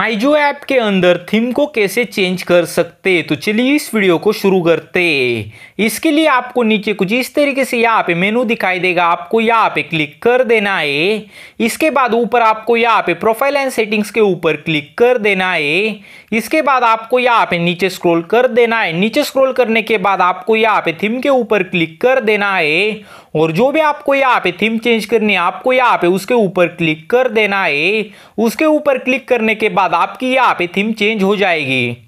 माइजो app के अंदर theme को कैसे चेंज कर सकते तो चलिए इस वीडियो को शुरू करते इसके लिए आपको नीचे कुछ इस तरीके से यहाँ पे मेनू दिखाई देगा आपको यहाँ पे क्लिक कर देना है इसके बाद ऊपर आपको यहाँ पे प्रोफाइल एंड सेटिंग्स के ऊपर क्लिक कर देना है इसके बाद आपको यहाँ पे नीचे स्क्रोल कर देना है नीचे स्क्रोल करने के बाद आपको यहाँ पे थीम के ऊपर क्लिक कर देना है और जो भी आपको यहाँ पे थीम चेंज करनी है आपको यहाँ पे उसके ऊपर क्लिक कर देना है उसके ऊपर क्लिक करने के बाद आपकी यहाँ पे थीम चेंज हो जाएगी